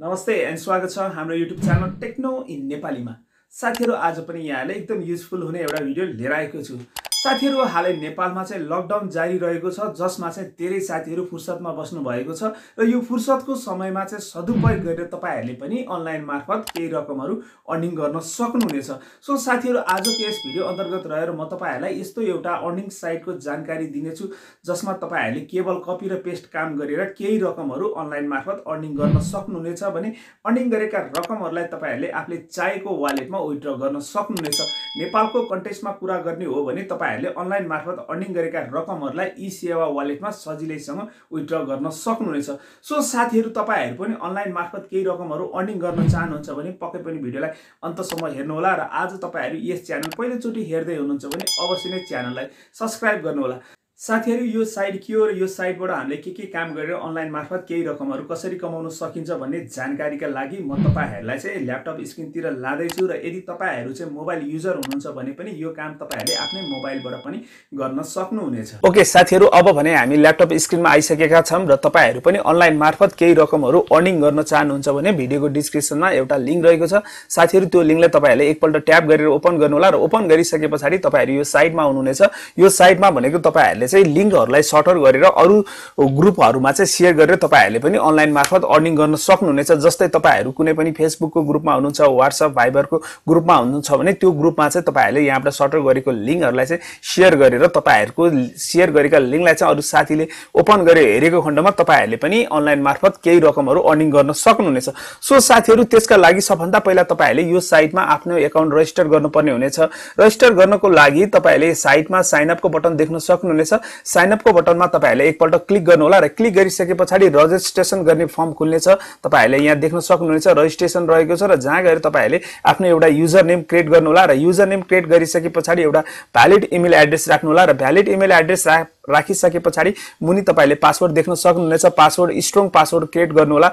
नमस्ते एन्ड स्वागत छ हाम्रो युट्युब च्यानल टेक्नो इन नेपालीमा साथीहरू आज पनि यहाँले एकदम युजफुल हुने एउटा भिडियो लिएर आएको छु साथीहरू हालै नेपालमा चाहिँ लकडाउन जारी रहेको छ जसमा चाहिँ धेरै साथीहरू फुर्सदमा बस्नुभएको छ र यो फुर्सदको समयमा चाहिँ सदुपयोग गरेर तपाईँहरूले पनि अनलाइन मार्फत केही रकमहरू अर्निङ गर्न सक्नुहुनेछ सो साथीहरू आजको यस भिडियो अन्तर्गत रहेर म तपाईँहरूलाई यस्तो एउटा अर्निङ साइटको जानकारी दिनेछु जसमा तपाईँहरूले केवल कपी र पेस्ट काम गरेर केही रकमहरू अनलाइन मार्फत अर्निङ गर्न सक्नुहुनेछ भने अर्निङ गरेका रकमहरूलाई तपाईँहरूले आफूले चाहेको वालेटमा विथड्र गर्न सक्नुहुनेछ नेपालको कन्टेक्स्टमा कुरा गर्ने हो भने तपाईँ तपाईँहरूले अनलाइन मार्फत अर्निङ गरेका रकमहरूलाई यी सेवा वालेटमा सजिलैसँग विथड्र गर्न सक्नुहुनेछ सो साथीहरू तपाईँहरू पनि अनलाइन मार्फत केही रकमहरू अर्निङ गर्न चाहनुहुन्छ भने पक्कै पनि भिडियोलाई अन्तसम्म हेर्नुहोला र आज तपाईँहरू यस च्यानल पहिलोचोटि हेर्दै हुनुहुन्छ भने अवश्य नै च्यानललाई सब्सक्राइब गर्नुहोला साथीहरू यो साइड के हो र यो साइटबाट हामीले के के काम गरेर अनलाइन मार्फत केही रकमहरू कसरी कमाउन सकिन्छ भन्ने जानकारीका लागि म तपाईँहरूलाई चाहिँ ल्यापटप स्क्रिनतिर लाँदैछु र यदि तपाईँहरू चाहिँ मोबाइल युजर हुनुहुन्छ भने पनि यो काम तपाईँहरूले आफ्नै मोबाइलबाट पनि गर्न सक्नुहुनेछ ओके साथीहरू अब भने हामी ल्यापटप स्क्रिनमा आइसकेका छौँ र तपाईँहरू पनि अनलाइन मार्फत केही रकमहरू अर्निङ गर्न चाहनुहुन्छ भने भिडियोको डिस्क्रिप्सनमा एउटा लिङ्क रहेको छ साथीहरू त्यो लिङ्कलाई तपाईँहरूले एकपल्ट ट्याप गरेर ओपन गर्नुहोला र ओपन गरिसके पछाडि तपाईँहरू यो साइटमा हुनुहुनेछ यो साइटमा भनेको तपाईँहरूले तपाईँहरूले चाहिँ लिङ्कहरूलाई सर्टर गरेर अरू ग्रुपहरूमा चाहिँ सेयर गरेर तपाईँहरूले पनि अनलाइन मार्फत अर्निङ गर्न सक्नुहुनेछ जस्तै तपाईँहरू कुनै पनि फेसबुकको ग्रुपमा हुनुहुन्छ वाट्सएप भाइबरको ग्रुपमा हुनुहुन्छ भने त्यो ग्रुपमा चाहिँ तपाईँहरूले यहाँबाट सर्टर गरेको लिङ्कहरूलाई चाहिँ सेयर गरेर तपाईँहरूको सेयर गरेका लिङ्कलाई चाहिँ अरू साथीले ओपन गरेर हेरेको खण्डमा तपाईँहरूले पनि अनलाइन मार्फत केही रकमहरू अर्निङ गर्न सक्नुहुनेछ सो साथीहरू त्यसका लागि सबभन्दा पहिला तपाईँहरूले यो साइटमा आफ्नो एकाउन्ट रजिस्टर गर्नुपर्ने हुनेछ रजिस्टर गर्नको लागि तपाईँहरूले साइटमा साइनअपको बटन देख्न सक्नुहुनेछ साइनअपको बटनमा तपाईँहरूले एकपल्ट क्लिक गर्नुहोला र क्लिक गरिसके पछाडि रजिस्ट्रेसन गर्ने फर्म खुल्नेछ तपाईँहरूले यहाँ देख्न सक्नुहुनेछ रजिस्ट्रेसन रहेको छ र जहाँ गएर तपाईँहरूले आफ्नो एउटा युजर नेम क्रिएट गर्नुहोला र युजर नेम क्रिएट गरिसके पछाडि एउटा भ्यालिड इमेल एड्रेस राख्नुहोला र भ्यालिड इमेल एड्रेस रा राखिसके पछाडि मुनि तपाईँहरूले पासवर्ड देख्न सक्नुहुनेछ पासवर्ड स्ट्रङ पासवर्ड क्रिएट गर्नुहोला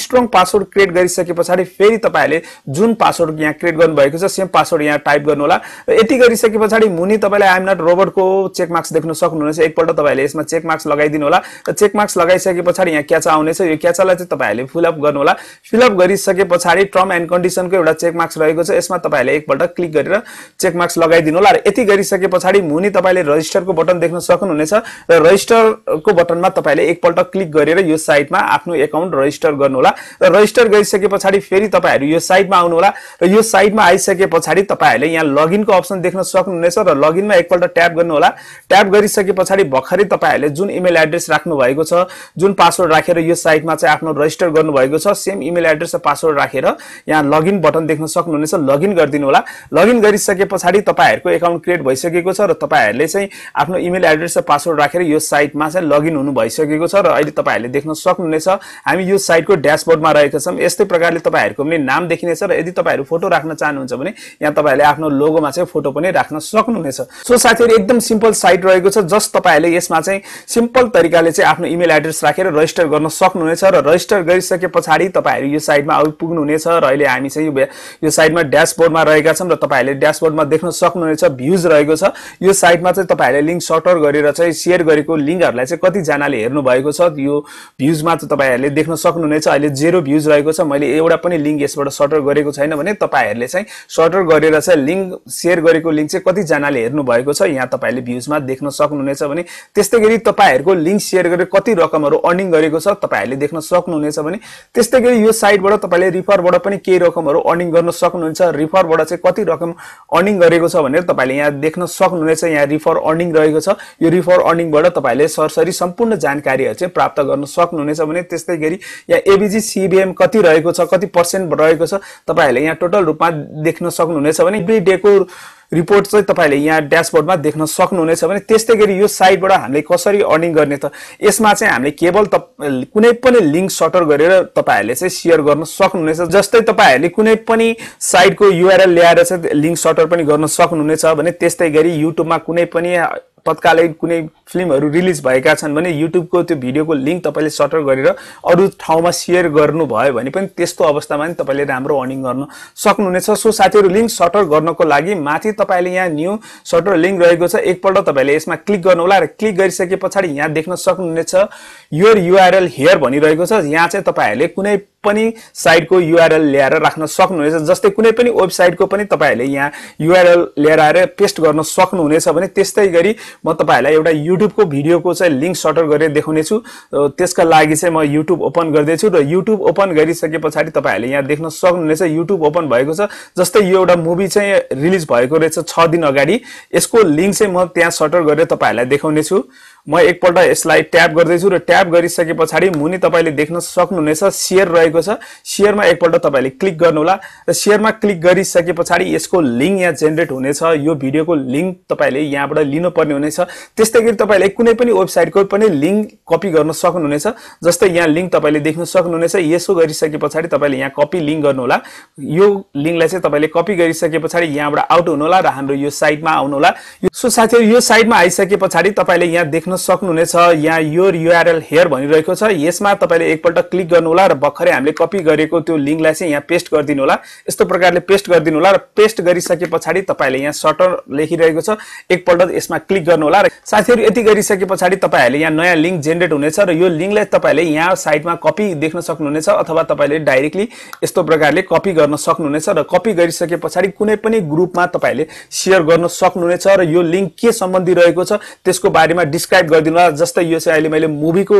स्ट्रङ पासवर्ड क्रिएट गरिसके पछाडि फेरि तपाईँहरूले जुन पासवर्ड यहाँ क्रिएट गर्नुभएको छ सेम पासवर्ड यहाँ टाइप गर्नुहोला यति गरिसके पछाडि मुनि तपाईँले आइएम नट रोबोटको चेक मार्क्स देख्न सक्नुहुनेछ एकपल्ट तपाईँहरूले यसमा चेक मार्क्स लगाइदिनु होला र चेक मार्क्स लगाइसके पछाडि यहाँ क्याचा आउनेछ यो क्याचालाई चाहिँ तपाईँहरूले फिलअप गर्नुहोला फिलअप गरिसके पछाडि टर्म एन्ड कन्डिसनको एउटा चेक मार्क्स रहेको छ यसमा तपाईँहरूले एकपल्ट क्लिक गरेर चेक मार्क्स लगाइदिनु होला र यति गरिसके पछाडि मुनि तपाईँले रजिस्टरको बटन देख्न सक्नुहुनेछ र रजिस्टरको बटनमा तपाईँले एकपल्ट क्लिक गरेर यो साइटमा आफ्नो एकाउन्ट रजिस्टर गर्नुहोला होला र रजिस्टर गरिसके पछाडि फेरि तपाईँहरू यो साइटमा आउनुहोला र यो साइटमा आइसके पछाडि तपाईँहरूले यहाँ लगइनको अप्सन देख्न सक्नुहुनेछ र लगइनमा एकपल्ट ट्याप गर्नुहोला ट्याप गरिसके पछाडि भर्खरै तपाईँहरूले जुन इमेल एड्रेस राख्नु भएको छ जुन पासवर्ड राखेर यो साइटमा चाहिँ आफ्नो रजिस्टर गर्नुभएको छ सेम इमेल एड्रेस र पासवर्ड राखेर यहाँ लगइन बटन देख्न सक्नुहुनेछ लगइन गरिदिनु होला लगइन गरिसके पछाडि तपाईँहरूको एकाउन्ट क्रिएट भइसकेको छ र तपाईँहरूले चाहिँ आफ्नो इमेल एड्रेस र पासवर्ड राखेर यो साइटमा चाहिँ लगइन हुनु भइसकेको छ र अहिले तपाईँहरूले देख्न सक्नुहुनेछ हामी यो साइटको ड्यासबोर्डमा रहेका छौँ यस्तै प्रकारले तपाईँहरूको पनि नाम देखिनेछ र यदि तपाईँहरू फोटो राख्न चाहनुहुन्छ भने यहाँ तपाईँहरूले आफ्नो लोगोमा चाहिँ फोटो पनि राख्न सक्नुहुनेछ सो साथीहरू एकदम सिम्पल साइट रहेको छ जस्ट तपाईँहरूले यसमा चाहिँ सिम्पल तरिकाले चाहिँ आफ्नो इमेल एड्रेस राखेर रजिस्टर गर्न सक्नुहुनेछ र रजिस्टर गरिसके पछाडि तपाईँहरू यो साइटमा आइपुग्नुहुनेछ र अहिले हामी चाहिँ यो साइटमा ड्यासबोर्डमा रहेका छौँ र तपाईँहरूले ड्यासबोर्डमा देख्न सक्नुहुनेछ भ्युज रहेको छ यो साइटमा चाहिँ तपाईँहरूले लिङ्क सर्टर गरेर चाहिँ सेयर गरेको लिङ्कहरूलाई चाहिँ कतिजनाले हेर्नु भएको छ यो भ्युजमा चाहिँ तपाईँहरूले देख्न सक्नुहुनेछ अहिले जेरो भ्युज रहेको छ मैले एउटा पनि लिङ्क यसबाट सर्टर गरेको छैन भने तपाईँहरूले चाहिँ सर्टर गरेर चाहिँ लिङ्क सेयर गरेको लिङ्क चाहिँ कतिजनाले हेर्नु भएको छ यहाँ तपाईँहरूले भ्युजमा देख्न सक्नुहुनेछ भने त्यस्तै गरी तपाईँहरूको लिङ्क सेयर गरेर कति रकमहरू अर्निङ गरेको छ तपाईँहरूले देख्न सक्नुहुनेछ भने त्यस्तै गरी यो साइटबाट तपाईँले रिफरबाट पनि केही रकमहरू अर्निङ गर्न सक्नुहुन्छ रिफरबाट चाहिँ कति रकम अर्निङ गरेको छ भनेर तपाईँले यहाँ देख्न सक्नुहुनेछ यहाँ रिफर अर्निङ रहेको छ यो रिफर अर्निङबाट तपाईँले सरसरी सम्पूर्ण जानकारीहरू चाहिँ प्राप्त गर्न सक्नुहुनेछ भने त्यस्तै गरी यहाँ एबी एलपिजी सिबिएम कति रहेको छ कति पर्सेन्ट रहेको छ तपाईँहरूले यहाँ टोटल रूपमा देख्न सक्नुहुनेछ भने एभ्री डेको रिपोर्ट चाहिँ तपाईँहरूले यहाँ ड्यासबोर्डमा देख्न सक्नुहुनेछ भने त्यस्तै गरी यो साइटबाट हामीले कसरी अर्निङ गर्ने त यसमा चाहिँ हामीले केवल कुनै पनि लिङ्क सटर गरेर तपाईँहरूले चाहिँ सेयर गर्न सक्नुहुनेछ जस्तै तपाईँहरूले कुनै पनि साइटको युआरएल ल्याएर चाहिँ लिङ्क सटर पनि गर्न सक्नुहुनेछ भने त्यस्तै गरी युट्युबमा कुनै पनि तत्कालै कुनै फिल्महरू रिलिज भएका छन् भने युट्युबको त्यो भिडियोको लिङ्क तपाईँले सटर गरेर अरू ठाउँमा सेयर गर्नुभयो भने पनि त्यस्तो अवस्थामा नि तपाईँले राम्रो अर्निङ गर्न सक्नुहुनेछ सो साथीहरू लिङ्क सटर गर्नको लागि माथि तपाईँले यहाँ न्यू सटर लिङ्क रहेको छ एकपल्ट तपाईँले यसमा क्लिक गर्नुहोला र क्लिक गरिसके पछाडि यहाँ देख्न सक्नुहुनेछ योर युआरएल हेयर भनिरहेको छ यहाँ चाहिँ तपाईँहरूले कुनै पनि साइटको युआरएल ल्याएर राख्न सक्नुहुनेछ जस्तै कुनै पनि वेबसाइटको पनि तपाईँहरूले यहाँ युआरएल ल्याएर आएर पेस्ट गर्न सक्नुहुनेछ भने त्यस्तै गरी म तपाईँहरूलाई एउटा युट्युबको भिडियोको चाहिँ लिङ्क सर्टर गरेर देखाउनेछु त्यसका लागि चाहिँ म युट्युब ओपन गर्दैछु र युट्युब ओपन गरिसके पछाडि तपाईँहरूले यहाँ देख्न सक्नुहुनेछ युट्युब ओपन भएको छ जस्तै यो एउटा मुभी चाहिँ रिलिज भएको रहेछ छ दिन अगाडि यसको लिङ्क चाहिँ म त्यहाँ सर्टर गरेर तपाईँहरूलाई देखाउनेछु म एकपल्ट यसलाई ट्याप गर्दैछु र ट्याप गरिसके पछाडि मुनि तपाईँले देख्न सक्नुहुनेछ सेयर रहेको छ सेयरमा एकपल्ट तपाईँले क्लिक गर्नुहोला र सेयरमा क्लिक गरिसके पछाडि यसको लिङ्क यहाँ जेनेरेट हुनेछ यो भिडियोको लिङ्क तपाईँले यहाँबाट लिनुपर्ने हुनेछ त्यस्तै गरी तपाईँले कुनै पनि वेबसाइटको पनि लिङ्क कपी गर्न सक्नुहुनेछ जस्तै यहाँ लिङ्क तपाईँले देख्न सक्नुहुनेछ यसो गरिसके पछाडि तपाईँले यहाँ कपी लिङ्क गर्नुहोला यो लिङ्कलाई चाहिँ तपाईँले कपी गरिसके पछाडि यहाँबाट आउट हुनुहोला र हाम्रो यो साइटमा आउनुहोला सो साथीहरू यो साइटमा आइसके पछाडि तपाईँले यहाँ देख्नु देख्न सक्नुहुनेछ यहाँ यो युआरएल हेयर भनिरहेको छ यसमा तपाईँले एकपल्ट क्लिक गर्नुहोला र भर्खरै हामीले कपी गरेको त्यो लिङ्कलाई चाहिँ यहाँ पेस्ट गरिदिनु होला यस्तो प्रकारले पेस्ट गरिदिनु होला र पेस्ट गरिसके पछाडि तपाईँले यहाँ सटर लेखिरहेको छ एकपल्ट यसमा क्लिक गर्नुहोला र साथीहरू यति गरिसके पछाडि तपाईँहरूले यहाँ नयाँ लिङ्क जेनेरेट हुनेछ र यो लिङ्कलाई तपाईँले यहाँ साइडमा कपी देख्न सक्नुहुनेछ अथवा तपाईँले डाइरेक्टली यस्तो प्रकारले कपी गर्न सक्नुहुनेछ र कपी गरिसके पछाडि कुनै पनि ग्रुपमा तपाईँले सेयर गर्न सक्नुहुनेछ र यो लिङ्क के सम्बन्धी रहेको छ त्यसको बारेमा डिस्क्राइब टाइप गरिदिनु होला जस्तै यो चाहिँ अहिले मैले मुभीको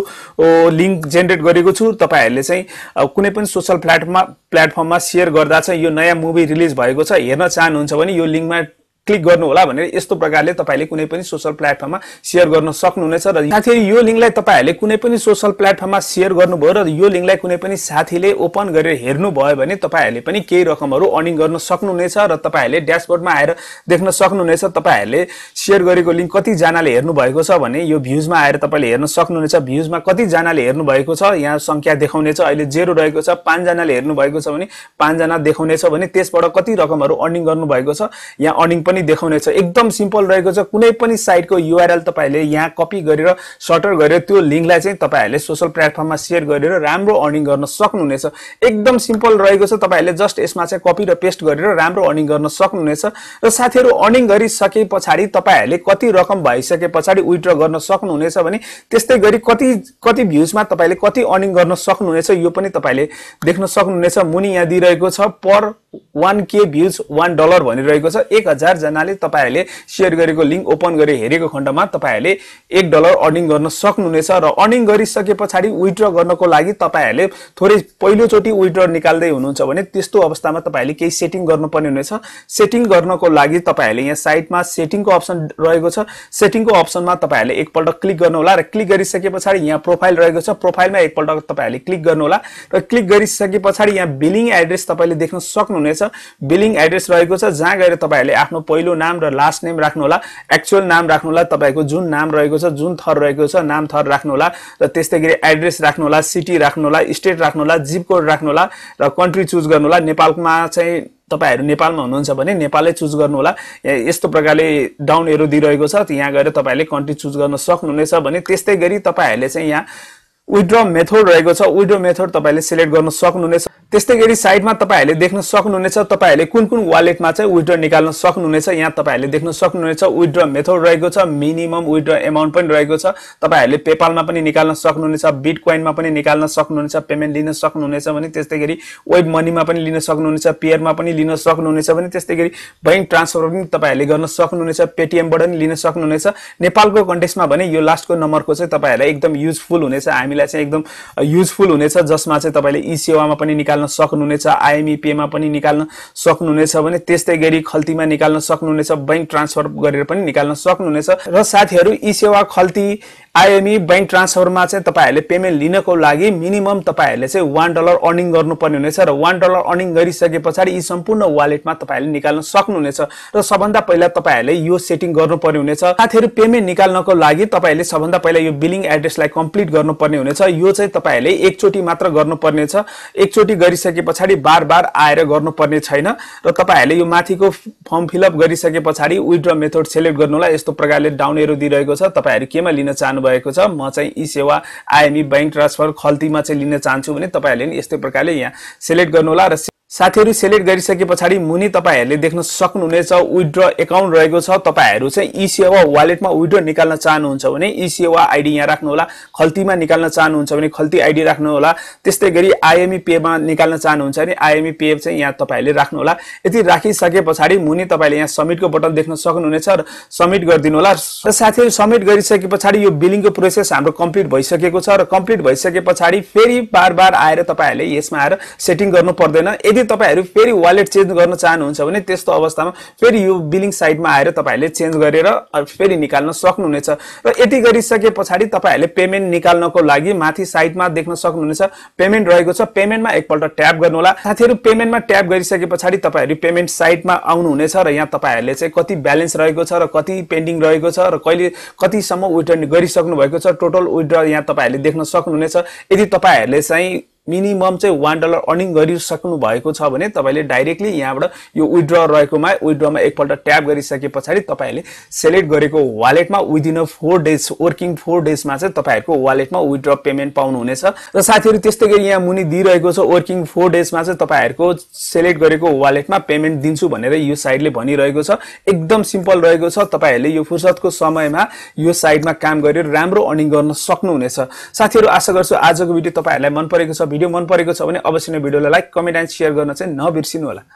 लिङ्क जेनेरेट गरेको छु तपाईँहरूले चाहिँ कुनै पनि सोसल प्लाटफर्म प्लेटफर्ममा सेयर गर्दा चाहिँ यो नयाँ मुभी रिलिज भएको छ हेर्न चाहनुहुन्छ भने यो लिङ्कमा क्लिक गर्नुहोला भनेर यस्तो प्रकारले तपाईँले कुनै पनि सोसल प्लेटफर्ममा सेयर गर्न सक्नुहुनेछ र साथै यो लिङ्कलाई तपाईँहरूले कुनै पनि सोसल प्लेटफर्ममा सेयर गर्नुभयो र यो लिङ्कलाई कुनै पनि साथीले ओपन गरेर हेर्नुभयो भने तपाईँहरूले पनि केही रकमहरू अर्निङ गर्न सक्नुहुनेछ र तपाईँहरूले ड्यासबोर्डमा आएर देख्न सक्नुहुनेछ तपाईँहरूले सेयर गरेको लिङ्क कतिजनाले हेर्नुभएको छ भने यो भ्युजमा आएर तपाईँले हेर्न सक्नुहुनेछ भ्युजमा कतिजनाले हेर्नुभएको छ यहाँ सङ्ख्या देखाउनेछ अहिले जेरो रहेको छ पाँचजनाले हेर्नुभएको छ भने पाँचजना देखाउनेछ भने त्यसबाट कति रकमहरू अर्निङ गर्नुभएको छ यहाँ अर्निङ पनि पनि देखाउनेछ एकदम सिम्पल रहेको छ कुनै पनि साइटको युआरएल तपाईँले यहाँ कपी गरेर सर्टर गरेर त्यो लिङ्कलाई चाहिँ तपाईँहरूले सोसल प्लेटफर्ममा सेयर गरेर राम्रो अर्निङ गर्न सक्नुहुनेछ एकदम सिम्पल रहेको छ तपाईँहरूले जस्ट यसमा चाहिँ कपी र पेस्ट गरेर राम्रो अर्निङ गर्न सक्नुहुनेछ र साथीहरू अर्निङ गरिसके पछाडि तपाईँहरूले कति रकम भइसके पछाडि विथड्र गर्न सक्नुहुनेछ भने त्यस्तै गरी कति कति भ्युजमा तपाईँले कति अर्निङ गर्न सक्नुहुनेछ यो पनि तपाईँले देख्न सक्नुहुनेछ मुनि यहाँ दिइरहेको छ per one K views one dollar भनिरहेको छ एक हजार सबैजनाले तपाईँहरूले सेयर गरेको लिङ्क ओपन गरेर हेरेको खण्डमा तपाईँहरूले एक डलर अर्निङ गर्न सक्नुहुनेछ र अर्निङ गरिसके पछाडि विथड्र गर्नको लागि तपाईँहरूले थोरै पहिलोचोटि विथड्र निकाल्दै हुनुहुन्छ भने त्यस्तो अवस्थामा तपाईँहरूले केही सेटिङ गर्नुपर्ने हुनेछ सेटिङ गर्नको लागि तपाईँहरूले यहाँ साइटमा सेटिङको अप्सन रहेको छ सेटिङको अप्सनमा तपाईँहरूले एकपल्ट क्लिक गर्नुहोला र क्लिक गरिसके पछाडि यहाँ प्रोफाइल रहेको छ प्रोफाइलमा एकपल्ट तपाईँहरूले क्लिक गर्नुहोला र क्लिक गरिसके पछाडि यहाँ बिलिङ एड्रेस तपाईँले देख्न सक्नुहुनेछ बिलिङ एड्रेस रहेको छ जहाँ गएर तपाईँहरूले आफ्नो पहिलो नाम र लास्ट नेम राख्नुहोला एक्चुअल नाम राख्नु होला तपाईँको जुन नाम रहेको छ जुन थर रहेको छ नाम थर राख्नुहोला र त्यस्तै गरी एड्रेस राख्नुहोला सिटी राख्नुहोला स्टेट राख्नु होला जिप कोड राख्नुहोला र कन्ट्री चुज होला नेपालमा चाहिँ तपाईँहरू नेपालमा हुनुहुन्छ भने नेपालै चुज गर्नुहोला यस्तो प्रकारले डाउन एरो दिइरहेको छ यहाँ गएर तपाईँहरूले कन्ट्री चुज गर्न सक्नुहुनेछ भने त्यस्तै गरी तपाईँहरूले चाहिँ यहाँ विड्र मेथड रहेको छ विड्र मेथड तपाईँले सिलेक्ट गर्न सक्नुहुनेछ त्यस्तै गरी साइडमा तपाईँहरूले देख्न सक्नुहुनेछ तपाईँहरूले कुन कुन वालेटमा चाहिँ विथड्र निकाल्न सक्नुहुनेछ यहाँ तपाईँहरूले देख्न सक्नुहुनेछ विथड्र मेथड रहेको छ मिनिमम विथड्र एमाउन्ट पनि रहेको छ तपाईँहरूले पेपालमा पनि निकाल्न सक्नुहुनेछ बिट कोइनमा पनि निकाल्न सक्नुहुनेछ पेमेन्ट लिन सक्नुहुनेछ भने त्यस्तै गरी वेब मनीमा पनि लिन सक्नुहुनेछ पेयरमा पनि लिन सक्नुहुनेछ भने त्यस्तै गरी ब्याङ्क ट्रान्सफर पनि तपाईँहरूले गर्न सक्नुहुनेछ पेटिएमबाट पनि लिन सक्नुहुनेछ नेपालको कन्टेक्समा भने यो लास्टको नम्बरको चाहिँ तपाईँहरूलाई एकदम युजफुल हुनेछ हामीलाई चाहिँ एकदम युजफुल हुनेछ जसमा चाहिँ तपाईँले ई सेवामा पनि निकाल्नु निकाल्न सक्नुहुनेछ आइएमइपिएमा e पनि निकाल्न सक्नुहुनेछ भने त्यस्तै गरी खल्तीमा निकाल्न सक्नुहुनेछ ब्याङ्क ट्रान्सफर गरेर पनि निकाल्न सक्नुहुनेछ र साथीहरू ई सेवा खल्ती आइएमई ब्याङ्क ट्रान्सफरमा चाहिँ तपाईँहरूले पेमेन्ट लिनको लागि मिनिमम तपाईँहरूले चाहिँ वान डलर अर्निङ गर्नुपर्ने हुनेछ र वान डलर अर्निङ गरिसके पछाडि यी सम्पूर्ण वालेटमा तपाईँहरूले निकाल्न सक्नुहुनेछ र सबभन्दा पहिला तपाईँहरूले यो सेटिङ गर्नुपर्ने हुनेछ साथीहरू पेमेन्ट निकाल्नको लागि तपाईँहरूले सबभन्दा पहिला यो बिलिङ एड्रेसलाई कम्प्लिट गर्नुपर्ने हुनेछ यो चाहिँ तपाईँहरूले एकचोटि मात्र गर्नुपर्नेछ एकचोटि गरिसके पछाडि बार बार आएर गर्नुपर्ने छैन र तपाईँहरूले यो माथिको फर्म फिलअप गरिसके पछाडि विथड्र मेथड सेलेक्ट गर्नुलाई यस्तो प्रकारले डाउन एरो दिइरहेको छ तपाईँहरू केमा लिन चाहनु भएको छ म चाहिँ ई सेवा आइएमई ब्याङ्क ट्रान्सफर खल्तीमा चाहिँ लिन चाहन्छु भने तपाईँहरूले यस्तै प्रकारले यहाँ सेलेक्ट गर्नुहोला र साथीहरू सेलेक्ट गरिसके पछाडि मुनि तपाईँहरूले देख्न सक्नुहुनेछ विथड्र एकाउन्ट रहेको छ तपाईँहरू चाहिँ ई सेवा वालेटमा विथड्र निकाल्न चाहनुहुन्छ भने ई सेवा आइडी यहाँ राख्नुहोला खल्तीमा निकाल्न चाहनुहुन्छ भने खल्ती आइडी राख्नुहोला त्यस्तै गरी आइएमई पेमा e निकाल्न चाहनुहुन्छ भने आइएमई पे e चाहिँ यहाँ तपाईँहरूले राख्नुहोला यति राखिसके पछाडि मुनि तपाईँले यहाँ सब्मिटको बटन देख्न सक्नुहुनेछ र सबमिट गरिदिनु होला र साथीहरू सब्मिट गरिसके पछाडि यो बिलिङको प्रोसेस हाम्रो कम्प्लिट भइसकेको छ र कम्प्लिट भइसके पछाडि फेरि बार बार आएर तपाईँहरूले यसमा आएर सेटिङ गर्नु पर्दैन यदि यदि तपाईँहरू फेरि वालेट चेन्ज गर्न चाहनुहुन्छ भने त्यस्तो अवस्थामा फेरि यो बिलिङ साइटमा आएर तपाईँहरूले चेन्ज गरेर फेरि निकाल्न सक्नुहुनेछ र यति गरिसके पछाडि तपाईँहरूले पेमेन्ट निकाल्नको लागि माथि साइडमा देख्न सक्नुहुनेछ पेमेन्ट रहेको छ पेमेन्टमा एकपल्ट ट्याप गर्नुहोला साथीहरू पेमेन्टमा ट्याप गरिसके पछाडि तपाईँहरू पेमेन्ट साइटमा आउनुहुनेछ र यहाँ तपाईँहरूले चाहिँ कति ब्यालेन्स रहेको छ र कति पेन्डिङ रहेको छ र कहिले कतिसम्म विथड्र गरिसक्नु भएको छ टोटल विथड्र यहाँ तपाईँहरूले देख्न सक्नुहुनेछ यदि तपाईँहरूले चाहिँ मिनिमम चाहिँ वान डलर अर्निङ गरिसक्नु भएको छ भने तपाईँले डाइरेक्टली यहाँबाट यो विड्र रहेकोमा विड्रमा एकपल्ट ट्याप गरिसके पछाडि तपाईँहरूले सेलेक्ट गरेको वालेटमा within a four days working four डेजमा चाहिँ तपाईँहरूको वालेटमा विड्र पेमेन्ट पाउनुहुनेछ र साथीहरू त्यस्तै गरी यहाँ मुनि दिइरहेको छ वर्किङ फोर डेजमा चाहिँ तपाईँहरूको सेलेक्ट गरेको वालेटमा पेमेन्ट दिन्छु भनेर यो साइडले भनिरहेको छ एकदम सिम्पल रहेको छ तपाईँहरूले यो फुर्सदको समयमा यो साइडमा काम गरेर राम्रो अर्निङ गर्न सक्नुहुनेछ साथीहरू आशा गर्छु आजको भिडियो तपाईँहरूलाई मन परेको छ भिडियो मन परेको छ भने अवश्य नै भिडियोलाई लाइक कमेन्ट एन्ड सेयर गर्न चाहिँ नबिर्सिनु होला